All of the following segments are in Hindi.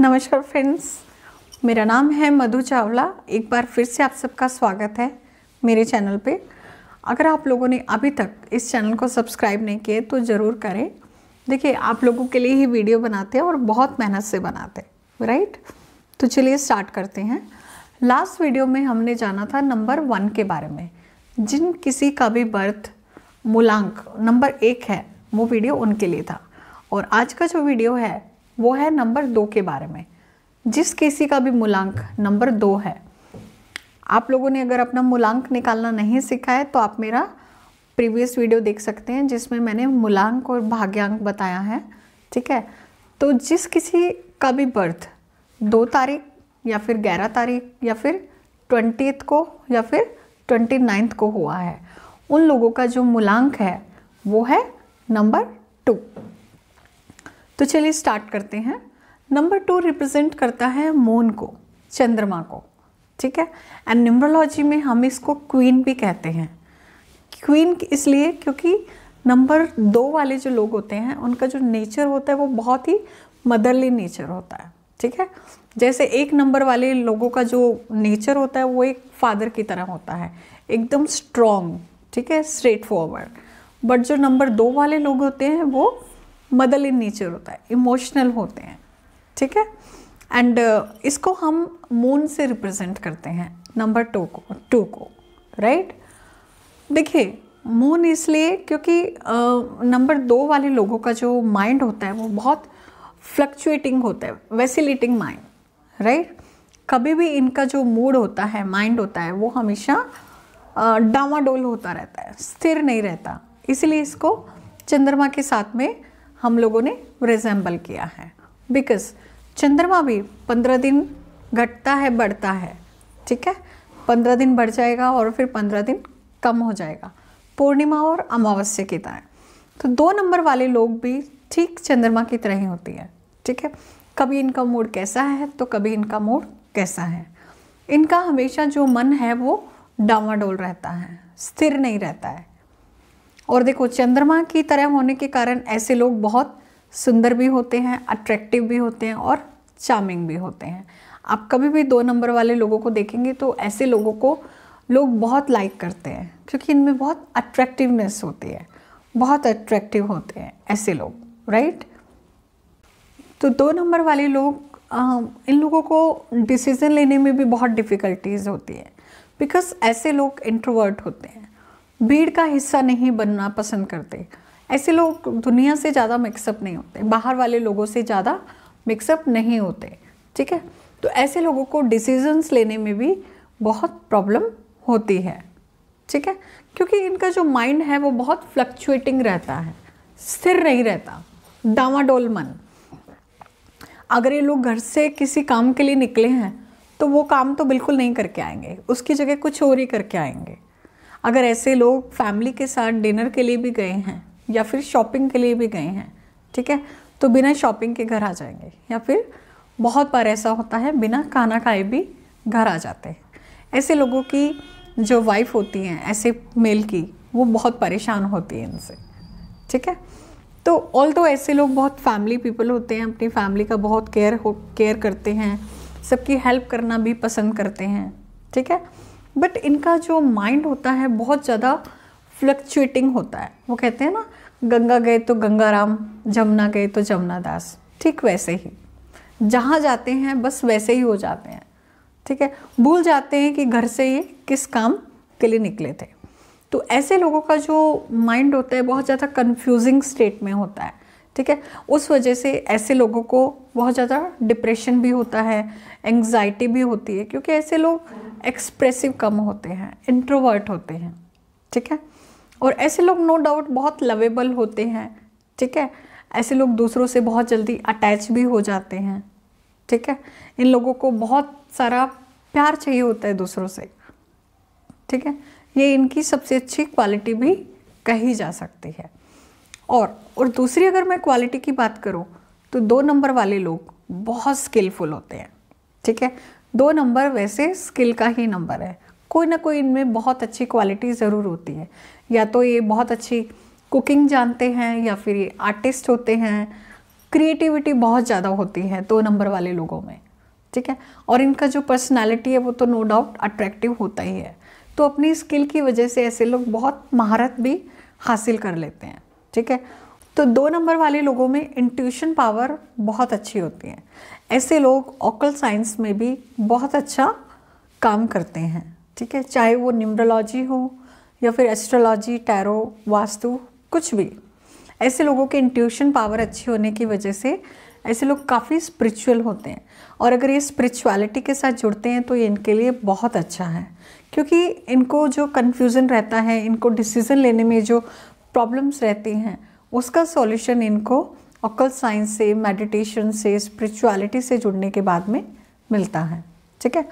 नमस्कार फ्रेंड्स मेरा नाम है मधु चावला एक बार फिर से आप सबका स्वागत है मेरे चैनल पे अगर आप लोगों ने अभी तक इस चैनल को सब्सक्राइब नहीं किए तो ज़रूर करें देखिए आप लोगों के लिए ही वीडियो बनाते हैं और बहुत मेहनत से बनाते हैं राइट तो चलिए स्टार्ट करते हैं लास्ट वीडियो में हमने जाना था नंबर वन के बारे में जिन किसी का भी बर्थ मूलांक नंबर एक है वो वीडियो उनके लिए था और आज का जो वीडियो है वो है नंबर दो के बारे में जिस किसी का भी मूलांक नंबर दो है आप लोगों ने अगर अपना मूलांक निकालना नहीं सीखा है तो आप मेरा प्रीवियस वीडियो देख सकते हैं जिसमें मैंने मूलांक और भाग्यांक बताया है ठीक है तो जिस किसी का भी बर्थ दो तारीख या फिर ग्यारह तारीख या फिर ट्वेंटी को या फिर ट्वेंटी नाइन्थ को हुआ है उन लोगों का जो मूलांक है वो है नंबर टू तो चलिए स्टार्ट करते हैं नंबर टू रिप्रेजेंट करता है मून को चंद्रमा को ठीक है एंड न्यूमरोलॉजी में हम इसको क्वीन भी कहते हैं क्वीन इसलिए क्योंकि नंबर दो वाले जो लोग होते हैं उनका जो नेचर होता है वो बहुत ही मदरली नेचर होता है ठीक है जैसे एक नंबर वाले लोगों का जो नेचर होता है वो एक फादर की तरह होता है एकदम स्ट्रॉन्ग ठीक है स्ट्रेट फॉरवर्ड बट जो नंबर दो वाले लोग होते हैं वो मदल इन नेचर होता है इमोशनल होते हैं ठीक है एंड uh, इसको हम मून से रिप्रेजेंट करते हैं नंबर टू को टू को राइट देखिए मून इसलिए क्योंकि नंबर uh, दो वाले लोगों का जो माइंड होता है वो बहुत फ्लक्चुएटिंग होता है वेसिलेटिंग माइंड राइट कभी भी इनका जो मूड होता है माइंड होता है वो हमेशा uh, डावाडोल होता रहता है स्थिर नहीं रहता इसलिए इसको चंद्रमा के साथ में हम लोगों ने रिजेंबल किया है बिकॉज चंद्रमा भी पंद्रह दिन घटता है बढ़ता है ठीक है पंद्रह दिन बढ़ जाएगा और फिर पंद्रह दिन कम हो जाएगा पूर्णिमा और अमावस्या की तरह तो दो नंबर वाले लोग भी ठीक चंद्रमा की तरह ही होती है ठीक है कभी इनका मूड कैसा है तो कभी इनका मूड कैसा है इनका हमेशा जो मन है वो डावाडोल रहता है स्थिर नहीं रहता है और देखो चंद्रमा की तरह होने के कारण ऐसे लोग बहुत सुंदर भी होते हैं अट्रैक्टिव भी होते हैं और चार्मिंग भी होते हैं आप कभी भी दो नंबर वाले लोगों को देखेंगे तो ऐसे लोगों को लोग बहुत लाइक करते हैं क्योंकि इनमें बहुत अट्रैक्टिवनेस होती है बहुत अट्रैक्टिव होते हैं ऐसे लोग राइट तो दो नंबर वाले लोग इन लोगों को डिसीज़न लेने में भी बहुत डिफ़िकल्टीज होती है बिकॉज ऐसे लोग इंट्रोवर्ट होते हैं भीड़ का हिस्सा नहीं बनना पसंद करते ऐसे लोग दुनिया से ज़्यादा मिक्सअप नहीं होते बाहर वाले लोगों से ज़्यादा मिक्सअप नहीं होते ठीक है तो ऐसे लोगों को डिसीजंस लेने में भी बहुत प्रॉब्लम होती है ठीक है क्योंकि इनका जो माइंड है वो बहुत फ्लक्चुएटिंग रहता है स्थिर नहीं रहता डावाडोल मन अगर ये लोग घर से किसी काम के लिए निकले हैं तो वो काम तो बिल्कुल नहीं करके आएंगे उसकी जगह कुछ और ही करके आएंगे अगर ऐसे लोग फैमिली के साथ डिनर के लिए भी गए हैं या फिर शॉपिंग के लिए भी गए हैं ठीक है तो बिना शॉपिंग के घर आ जाएंगे या फिर बहुत बार ऐसा होता है बिना खाना खाए भी घर आ जाते हैं ऐसे लोगों की जो वाइफ होती हैं ऐसे मेल की वो बहुत परेशान होती है इनसे ठीक है तो ऑल तो ऐसे लोग बहुत फैमिली पीपल होते हैं अपनी फैमिली का बहुत केयर हो केयर करते हैं सबकी हेल्प करना भी पसंद करते हैं ठीक है बट इनका जो माइंड होता है बहुत ज़्यादा फ्लक्चुएटिंग होता है वो कहते हैं ना गंगा गए तो गंगाराम जमुना गए तो जमुना दास ठीक वैसे ही जहाँ जाते हैं बस वैसे ही हो जाते हैं ठीक है भूल जाते हैं कि घर से ये किस काम के लिए निकले थे तो ऐसे लोगों का जो माइंड होता है बहुत ज़्यादा कन्फ्यूजिंग स्टेट में होता है ठीक है उस वजह से ऐसे लोगों को बहुत ज़्यादा डिप्रेशन भी होता है एंग्जाइटी भी होती है क्योंकि ऐसे लोग एक्सप्रेसिव कम होते हैं इंट्रोवर्ट होते हैं ठीक है और ऐसे लोग नो डाउट बहुत लवेबल होते हैं ठीक है ऐसे लोग दूसरों से बहुत जल्दी अटैच भी हो जाते हैं ठीक है इन लोगों को बहुत सारा प्यार चाहिए होता है दूसरों से ठीक है ये इनकी सबसे अच्छी क्वालिटी भी कही जा सकती है और और दूसरी अगर मैं क्वालिटी की बात करूँ तो दो नंबर वाले लोग बहुत स्किलफुल होते हैं ठीक है दो नंबर वैसे स्किल का ही नंबर है कोई ना कोई इनमें बहुत अच्छी क्वालिटी ज़रूर होती है या तो ये बहुत अच्छी कुकिंग जानते हैं या फिर ये आर्टिस्ट होते हैं क्रिएटिविटी बहुत ज़्यादा होती है दो नंबर वाले लोगों में ठीक है और इनका जो पर्सनैलिटी है वो तो नो डाउट अट्रैक्टिव होता ही है तो अपनी स्किल की वजह से ऐसे लोग बहुत महारत भी हासिल कर लेते हैं ठीक है तो दो नंबर वाले लोगों में इंट्यूशन पावर बहुत अच्छी होती है ऐसे लोग ऑकल साइंस में भी बहुत अच्छा काम करते हैं ठीक है चाहे वो न्यूमरोलॉजी हो या फिर एस्ट्रोलॉजी टैरो वास्तु कुछ भी ऐसे लोगों के इंट्यूशन पावर अच्छी होने की वजह से ऐसे लोग काफ़ी स्पिरिचुअल होते हैं और अगर ये स्पिरिचुअलिटी के साथ जुड़ते हैं तो ये इनके लिए बहुत अच्छा है क्योंकि इनको जो कन्फ्यूज़न रहता है इनको डिसीज़न लेने में जो प्रॉब्लम्स रहती हैं उसका सॉल्यूशन इनको ऑकल साइंस से मेडिटेशन से स्पिरिचुअलिटी से जुड़ने के बाद में मिलता है ठीक है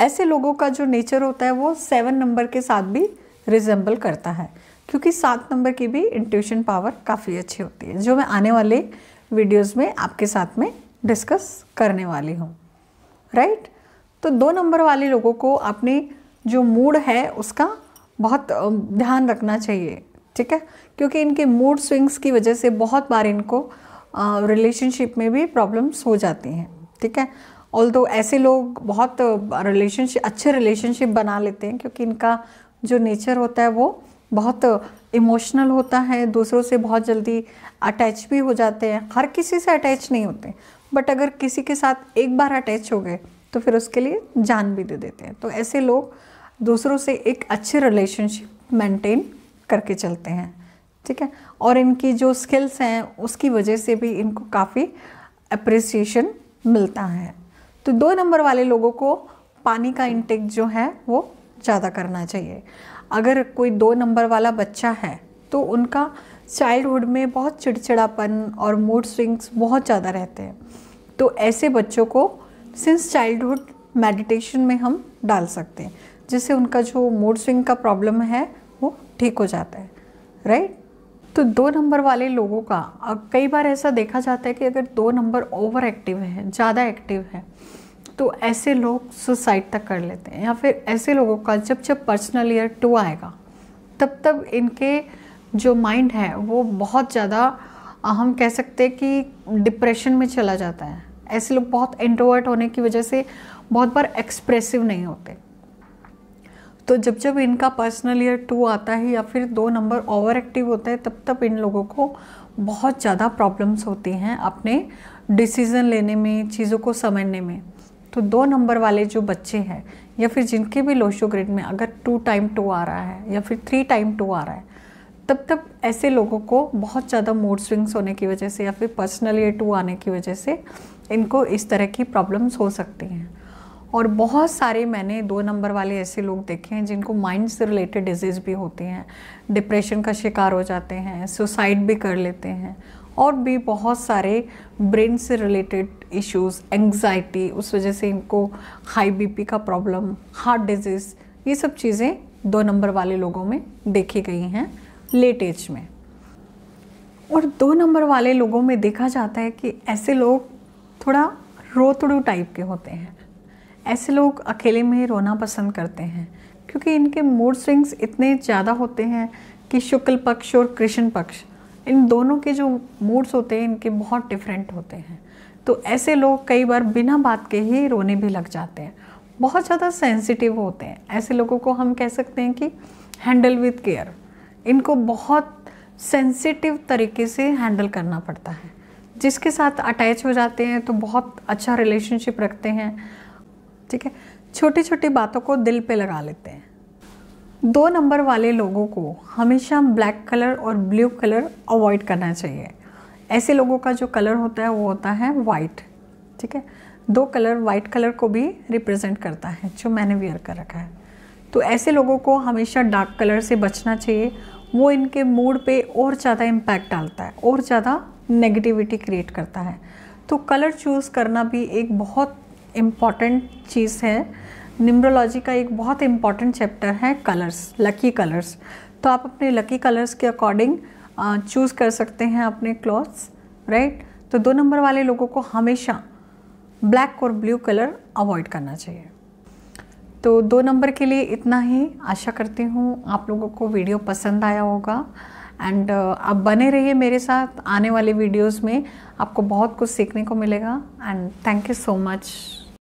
ऐसे लोगों का जो नेचर होता है वो सेवन नंबर के साथ भी रिजेंबल करता है क्योंकि सात नंबर की भी इंट्यूशन पावर काफ़ी अच्छी होती है जो मैं आने वाले वीडियोस में आपके साथ में डिस्कस करने वाली हूँ राइट तो दो नंबर वाले लोगों को अपने जो मूड है उसका बहुत ध्यान रखना चाहिए ठीक है क्योंकि इनके मूड स्विंग्स की वजह से बहुत बार इनको रिलेशनशिप में भी प्रॉब्लम्स हो जाती हैं ठीक है ऑल दो ऐसे लोग बहुत रिलेशनशिप अच्छे रिलेशनशिप बना लेते हैं क्योंकि इनका जो नेचर होता है वो बहुत इमोशनल होता है दूसरों से बहुत जल्दी अटैच भी हो जाते हैं हर किसी से अटैच नहीं होते बट अगर किसी के साथ एक बार अटैच हो गए तो फिर उसके लिए जान भी दे देते हैं तो ऐसे लोग दूसरों से एक अच्छे रिलेशनशिप मेंटेन करके चलते हैं ठीक है और इनकी जो स्किल्स हैं उसकी वजह से भी इनको काफ़ी अप्रिसिएशन मिलता है तो दो नंबर वाले लोगों को पानी का इंटेक जो है वो ज़्यादा करना चाहिए अगर कोई दो नंबर वाला बच्चा है तो उनका चाइल्डहुड में बहुत चिड़चिड़ापन और मूड स्विंग्स बहुत ज़्यादा रहते हैं तो ऐसे बच्चों को सिंस चाइल्डहुड मेडिटेशन में हम डाल सकते हैं जिससे उनका जो मूड स्विंग का प्रॉब्लम है ठीक हो जाता है राइट तो दो नंबर वाले लोगों का कई बार ऐसा देखा जाता है कि अगर दो नंबर ओवर एक्टिव है ज़्यादा एक्टिव है तो ऐसे लोग सुसाइड तक कर लेते हैं या फिर ऐसे लोगों का जब जब पर्सनल ईयर टू आएगा तब तब इनके जो माइंड है वो बहुत ज़्यादा हम कह सकते हैं कि डिप्रेशन में चला जाता है ऐसे लोग बहुत इंट्रोवर्ट होने की वजह से बहुत बार एक्सप्रेसिव नहीं होते तो जब जब इनका पर्सनल ईयर टू आता है या फिर दो नंबर ओवर एक्टिव होता है तब तब इन लोगों को बहुत ज़्यादा प्रॉब्लम्स होती हैं अपने डिसीज़न लेने में चीज़ों को समझने में तो दो नंबर वाले जो बच्चे हैं या फिर जिनके भी लोशो ग्रेड में अगर टू टाइम टू आ रहा है या फिर थ्री टाइम टू आ रहा है तब तब ऐसे लोगों को बहुत ज़्यादा मूड स्विंग्स होने की वजह से या फिर पर्सनल ईयर टू आने की वजह से इनको इस तरह की प्रॉब्लम्स हो सकती हैं और बहुत सारे मैंने दो नंबर वाले ऐसे लोग देखे हैं जिनको माइंड से रिलेटेड डिजीज़ भी होती हैं डिप्रेशन का शिकार हो जाते हैं सुसाइड भी कर लेते हैं और भी बहुत सारे ब्रेन से रिलेटेड इश्यूज एंग्जाइटी उस वजह से इनको हाई बीपी का प्रॉब्लम हार्ट डिजीज़ ये सब चीज़ें दो नंबर वाले लोगों में देखी गई हैं लेट एज में और दो नंबर वाले लोगों में देखा जाता है कि ऐसे लोग थोड़ा रोतड़ू टाइप के होते हैं ऐसे लोग अकेले में रोना पसंद करते हैं क्योंकि इनके मूड स्विंग्स इतने ज़्यादा होते हैं कि शुक्ल पक्ष और कृष्ण पक्ष इन दोनों के जो मूड्स होते हैं इनके बहुत डिफरेंट होते हैं तो ऐसे लोग कई बार बिना बात के ही रोने भी लग जाते हैं बहुत ज़्यादा सेंसिटिव होते हैं ऐसे लोगों को हम कह सकते हैं कि हैंडल विद केयर इनको बहुत सेंसिटिव तरीके से हैंडल करना पड़ता है जिसके साथ अटैच हो जाते हैं तो बहुत अच्छा रिलेशनशिप रखते हैं ठीक है छोटी छोटी बातों को दिल पे लगा लेते हैं दो नंबर वाले लोगों को हमेशा ब्लैक कलर और ब्लू कलर अवॉइड करना चाहिए ऐसे लोगों का जो कलर होता है वो होता है वाइट ठीक है दो कलर वाइट कलर को भी रिप्रेजेंट करता है जो मैंने वेयर कर रखा है तो ऐसे लोगों को हमेशा डार्क कलर से बचना चाहिए वो इनके मूड पे और ज़्यादा इम्पैक्ट डालता है और ज़्यादा नेगेटिविटी क्रिएट करता है तो कलर चूज़ करना भी एक बहुत इम्पॉर्टेंट चीज़ है न्यूमरोलॉजी का एक बहुत इम्पॉर्टेंट चैप्टर है कलर्स लकी कलर्स तो आप अपने लकी कलर्स के अकॉर्डिंग चूज़ कर सकते हैं अपने क्लॉथ्स राइट तो दो नंबर वाले लोगों को हमेशा ब्लैक और ब्लू कलर अवॉइड करना चाहिए तो दो नंबर के लिए इतना ही आशा करती हूँ आप लोगों को वीडियो पसंद आया होगा एंड आप बने रहिए मेरे साथ आने वाले वीडियोस में आपको बहुत कुछ सीखने को मिलेगा and thank you so much